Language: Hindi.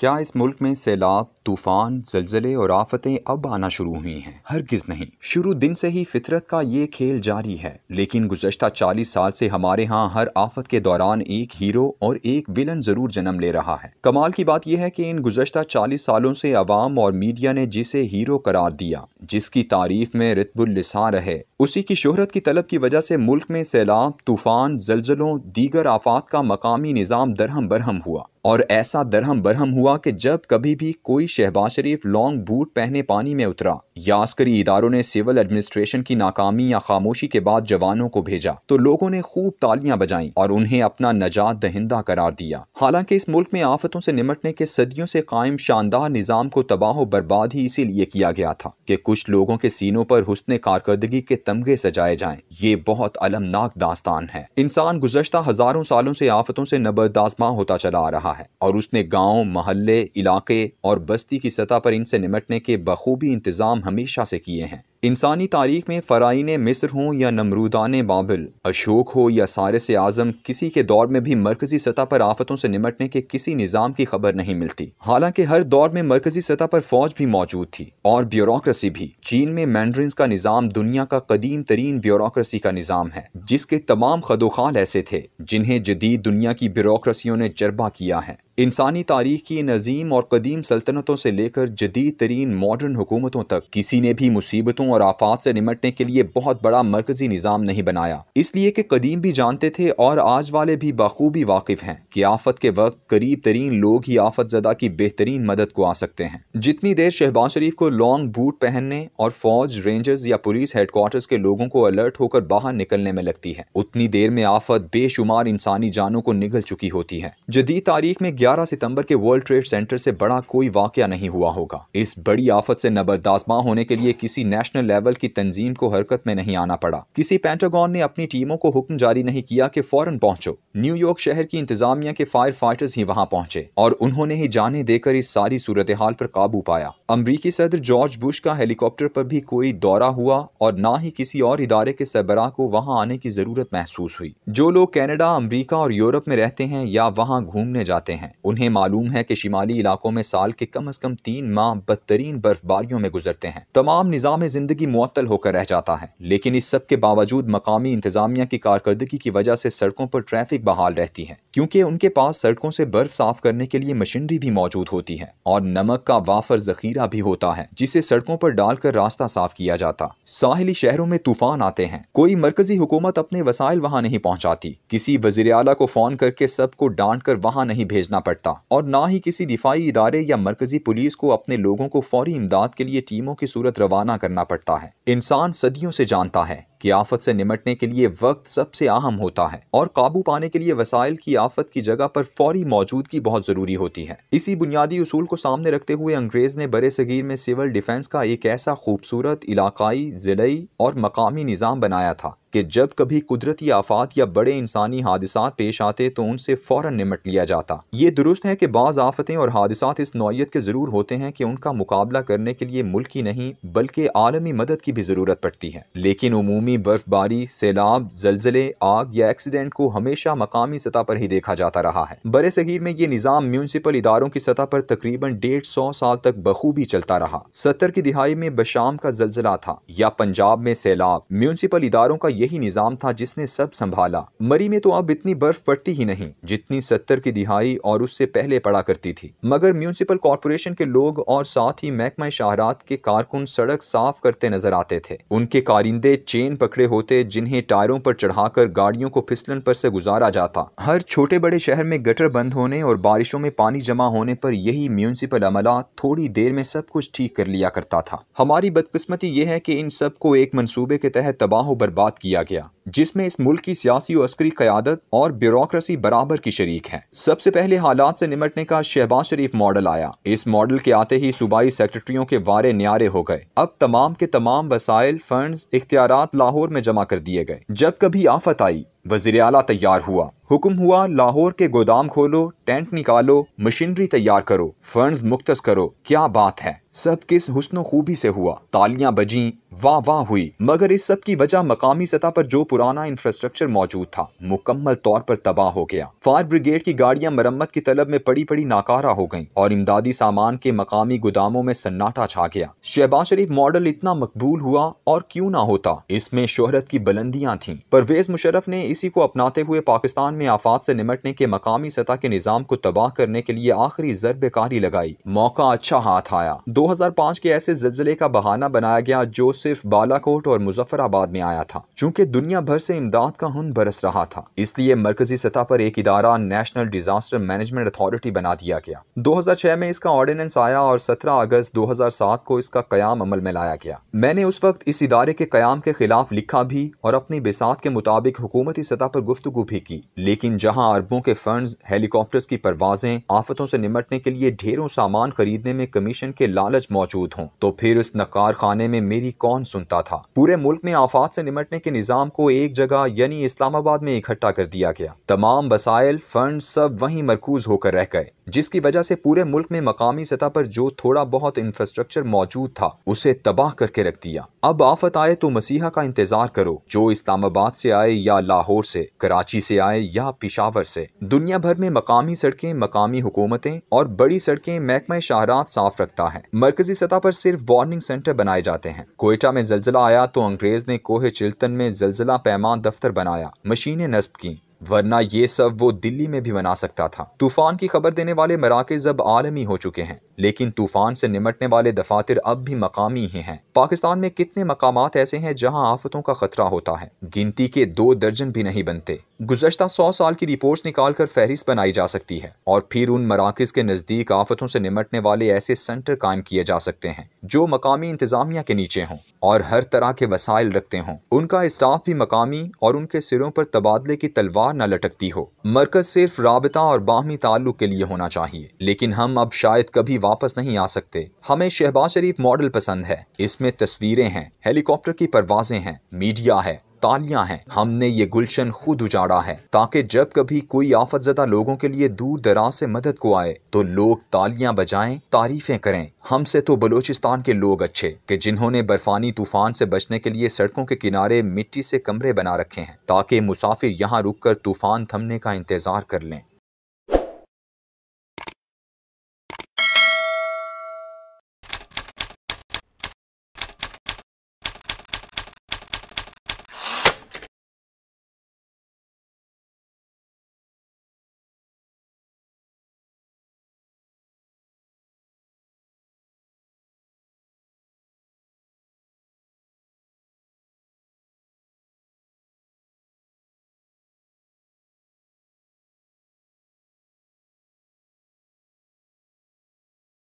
क्या इस मुल्क में सैलाब तूफान जलजले और आफतें अब आना शुरू हुई हैं हरगिज नहीं शुरू दिन से ही फितरत का ये खेल जारी है लेकिन गुजशत 40 साल से हमारे यहाँ हर आफत के दौरान एक हीरो और एक विलन जरूर जन्म ले रहा है कमाल की बात यह है कि इन गुजशत 40 सालों से अवाम और मीडिया ने जिसे हीरो करार दिया जिसकी तारीफ में रितबुल्लिसा रहे उसी की शोहरत की तलब की वजह से मुल्क में सैलाब तूफान जलजलों दीगर आफात का मकामी निज़ाम दरहम बरहम हुआ और ऐसा दरहम बरहम हुआ कि जब कभी भी कोई शहबाज शरीफ लॉन्ग बूट पहने पानी में उतरा या अस्करी इदारों ने सिविल एडमिनिस्ट्रेशन की नाकामी या खामोशी के बाद जवानों को भेजा तो लोगों ने खूब तालियां बजाई और उन्हें अपना नजात दहिंदा करार दिया हालांकि इस मुल्क में आफतों से निमटने के सदियों से कायम शानदार निज़ाम को तबाह बर्बाद ही इसीलिए किया गया था कि कुछ लोगों के सीनों पर हुसन कारकर्दगी के तमगे सजाए जाएं ये बहुत अलमनाक दास्तान है इंसान गुजशत हजारों सालों से आफतों से नबरदाजमा होता चला आ रहा रहा है और उसने गांव, मोहल्ले इलाके और बस्ती की सतह पर इनसे निमटने के बखूबी इंतज़ाम हमेशा से किए हैं इंसानी तारीख में फ़राइन मिस्र हों या नमरूदान बाबिल अशोक हो या से आज़म किसी के दौर में भी मरकज़ी सतह पर आफतों से निमटने के किसी निज़ाम की खबर नहीं मिलती हालांकि हर दौर में मरकज़ी सतह पर फौज भी मौजूद थी और ब्यूरोसी भी चीन में मैंड्रिन का निज़ाम दुनिया का कदीम तरीन ब्यूरोसी का निज़ाम है जिसके तमाम खदोखाल ऐसे थे जिन्हें जदीद दुनिया की ब्यूरोसियों ने जरबा किया है इंसानी तारीख की इन अजीम और कदीम सल्तनतों से लेकर जदीद तरीन मॉडर्न हुकूमतों तक किसी ने भी मुसीबतों और आफात से निमटने के लिए बहुत बड़ा मरकजी निज़ाम नहीं बनाया इसलिए कि कदीम भी जानते थे और आज वाले भी बखूबी वाकिफ हैं कि आफत के वक्त करीब तरीन लोग ही आफत जदा की बेहतरीन मदद को आ सकते हैं जितनी देर शहबाज शरीफ को लॉन्ग बूट पहनने और फौज रेंजर्स या पुलिस हेडक्वार्टर्स के लोगों को अलर्ट होकर बाहर निकलने में लगती है उतनी देर में आफत बेशुमार इंसानी जानों को निगल चुकी होती है जदीद तारीख में 11 सितंबर के वर्ल्ड ट्रेड सेंटर से बड़ा कोई वाक़ नहीं हुआ होगा इस बड़ी आफत से नबरदाजमा होने के लिए किसी नेशनल लेवल की तंजीम को हरकत में नहीं आना पड़ा किसी पेंटागॉन ने अपनी टीमों को हुक्म जारी नहीं किया कि फौरन पहुंचो न्यूयॉर्क शहर की इंतजामिया के फायर फाइटर्स ही वहां पहुंचे और उन्होंने ही जाने देकर इस सारी सूरत हाल पर काबू पाया अमरीकी सदर जॉर्ज बुश का हेलीकॉप्टर पर भी कोई दौरा हुआ और ना ही किसी और इदारे के सरबराह को वहाँ आने की जरूरत महसूस हुई जो लोग कैनेडा अमरीका और यूरोप में रहते हैं या वहाँ घूमने जाते हैं उन्हें मालूम है कि शिमाली इलाकों में साल के कम अज कम तीन माह बदतरीन बर्फबारियों में गुजरते हैं तमाम निज़ाम जिंदगी मअतल होकर रह जाता है लेकिन इस सब के बावजूद मकामी इंतजामिया की कारकर्दगी की वजह से सड़कों पर ट्रैफिक बहाल रहती है क्योंकि उनके पास सड़कों से बर्फ साफ करने के लिए मशीनरी भी मौजूद होती है और नमक का वाफर जखीरा भी होता है जिसे सड़कों पर डालकर रास्ता साफ किया जाता साहिली शहरों में तूफान आते हैं कोई मरकजी हुकूमत अपने वसाइल वहाँ नहीं पहुँचाती किसी वजीर अला को फोन करके सबको डांट कर वहाँ नहीं भेजना करना पड़ता और ना ही किसी दिफाई इदारे या मरकजी पुलिस को अपने लोगों को फौरी इमदाद के लिए टीमों की सूरत रवाना करना पड़ता है इंसान सदियों से जानता है कि आफत से निमटने के लिए वक्त सबसे अहम होता है और काबू पाने के लिए वसाइल की आफत की जगह पर फौरी मौजूदगी बहुत ज़रूरी होती है इसी बुनियादी असूल को सामने रखते हुए अंग्रेज़ ने बरे सगीर में सिविल डिफेंस का एक ऐसा खूबसूरत इलाकाई जिले और मकामी निज़ाम बनाया था कि जब कभी कुदरती आफात या बड़े इंसानी हादसा पेश आते तो उनसे फ़ौर निमट लिया जाता ये दुरुस्त है कि बाज़ आफतें और हादसा इस नौत के ज़रूर होते हैं कि उनका मुकाबला करने के लिए मुल्क नहीं बल्कि आलमी मदद की भी ज़रूरत पड़ती है लेकिन अमूमी मौसमी बर्फबारी सैलाब जलजिले आग या एक्सीडेंट को हमेशा मकामी सतह पर ही देखा जाता रहा है बड़े सगीर में ये निज़ाम म्यूनसिपल इदारों की सतह पर तकरीबन डेढ़ सौ साल तक बखूबी चलता रहा सत्तर की दिहाई में बशाम का जलजिला था या पंजाब में सैलाब म्यूनसिपल इदारों का यही निज़ाम था जिसने सब संभाला मरी में तो अब इतनी बर्फ पड़ती ही नहीं जितनी सत्तर की दिहाई और उससे पहले पड़ा करती थी मगर म्यूनसिपल कॉरपोरेशन के लोग और साथ ही महकमा शाहरात के कारकुन सड़क साफ करते नजर आते थे उनके कारिंदे चेन पकड़े होते जिन्हें टायरों पर चढ़ाकर गाड़ियों को फिसलन पर से गुजारा जाता हर छोटे बड़े शहर में गटर बंद होने और बारिशों में पानी जमा होने पर यही म्यूनसिपल अमला थोड़ी देर में सब कुछ ठीक कर लिया करता था हमारी बदकस्मती यह है कि इन सब को एक मनसूबे के तहत तबाह बर्बाद किया गया जिसमें इस मुल्क की सियासी और अस्करी क्यादत और ब्यूरोसी बराबर की शरीक है सबसे पहले हालात से निमटने का शहबाज शरीफ मॉडल आया इस मॉडल के आते ही सूबाई सेक्रेटरियों के वारे न्यारे हो गए अब तमाम के तमाम वसाइल फंड इख्तियार लाहौर में जमा कर दिए गए जब कभी आफत आई वजीर अला तैयार हुआ हुक्म हुआ लाहौर के गोदाम खोलो टेंट निकालो मशीनरी तैयार करो फंड्स मुख्त करो क्या बात है सब किस हुसन खूबी से हुआ तालियां बजी वाह वाह हुई मगर इस सब की वजह मकामी सतह पर जो पुराना इंफ्रास्ट्रक्चर मौजूद था मुकम्मल तौर पर तबाह हो गया फायर ब्रिगेड की गाड़ियां मरम्मत की तलब में पड़ी पड़ी नाकारा हो गयी और इमदादी सामान के मकामी गोदामों में सन्नाटा छा गया शहबाज शरीफ मॉडल इतना मकबूल हुआ और क्यूँ ना होता इसमें शोहरत की बुलंदियाँ थी परवेज मुशरफ ने इसी को अपनाते हुए पाकिस्तान में आफात से निमटने के मकामी सतह के निज़ाम को तबाह करने के लिए आखिरी जरबकारी लगाई मौका अच्छा हाथ आया दो हजार पाँच के ऐसे जिलजिले का बहाना बनाया गया जो सिर्फ बालाकोट और मुजफ्फराबाद में आया था चूँकि दुनिया भर से इमदाद का हन बरस रहा था इसलिए मरकजी सतह पर एक इदारा नेशनल डिजास्टर मैनेजमेंट अथॉरिटी बना दिया गया दो हजार छह में इसका ऑर्डिनेंस आया और सत्रह अगस्त दो हजार सात को इसका क्याम अमल में लाया गया मैंने उस वक्त इस इदारे के क्याम के खिलाफ लिखा भी और अपनी बिसात के मुताबिक हुकूमती सतह पर गुफ्तु भी की लेकिन जहां अरबों के फंड्स हेलीकॉप्टर्स की परवाजें आफतों से निमटने के लिए ढेरों सामान खरीदने में कमीशन के लालच मौजूद हों तो फिर उस नकार खाने में मेरी कौन सुनता था पूरे मुल्क में आफात से निमटने के निज़ाम को एक जगह यानी इस्लामाबाद में इकट्ठा कर दिया गया तमाम वसाइल फंड सब वहीं मरकूज होकर रह गए जिसकी वजह से पूरे मुल्क में मकामी सतह पर जो थोड़ा बहुत इंफ्रास्ट्रक्चर मौजूद था उसे तबाह करके रख दिया अब आफत आए तो मसीहा का इंतजार करो जो इस्लामाबाद से आए या लाहौर से कराची से आए या या पिशावर से दुनिया भर में मकामी सड़कें मकामी हुकूमतें और बड़ी सड़कें महकमा शाहरात साफ रखता है मरकजी सतह पर सिर्फ वार्निंग सेंटर बनाए जाते हैं कोयटा में जलजिला आया तो अंग्रेज ने कोहे चिल्तन में जलजिला पैमान दफ्तर बनाया मशीनें नस्ब की वरना ये सब वो दिल्ली में भी बना सकता था तूफान की खबर देने वाले मराकज अब आलमी हो चुके हैं लेकिन तूफान से निमटने वाले दफातर अब भी मकामी ही हैं पाकिस्तान में कितने मकाम ऐसे हैं जहां आफतों का खतरा होता है गिनती के दो दर्जन भी नहीं बनते गुजशत सौ साल की रिपोर्ट निकाल कर फहरिस्त बनाई जा सकती है और फिर उन मराकज के नजदीक आफतों से निमटने वाले ऐसे सेंटर कायम किए जा सकते हैं जो मकामी इंतजामिया के नीचे हों और हर तरह के वसाइल रखते हों उनका स्टाफ भी मकामी और उनके सिरों पर तबादले की तलवार न लटकती हो मरकज सिर्फ रबता और बाहमी ताल्लुक के लिए होना चाहिए लेकिन हम अब शायद कभी वापस नहीं आ सकते हमें शहबाज शरीफ मॉडल पसंद है इसमें तस्वीरें हैं हेलीकॉप्टर की परवाजें हैं मीडिया है तालियां हैं हमने ये गुलशन खुद उजाड़ा है ताकि जब कभी कोई आफत जदा लोगों के लिए दूर दराज से मदद को आए तो लोग तालियां बजाएं तारीफें करें हमसे तो बलूचिस्तान के लोग अच्छे कि जिन्होंने बर्फानी तूफान से बचने के लिए सड़कों के किनारे मिट्टी से कमरे बना रखे हैं ताकि मुसाफिर यहाँ रुक कर तूफान थमने का इंतजार कर लें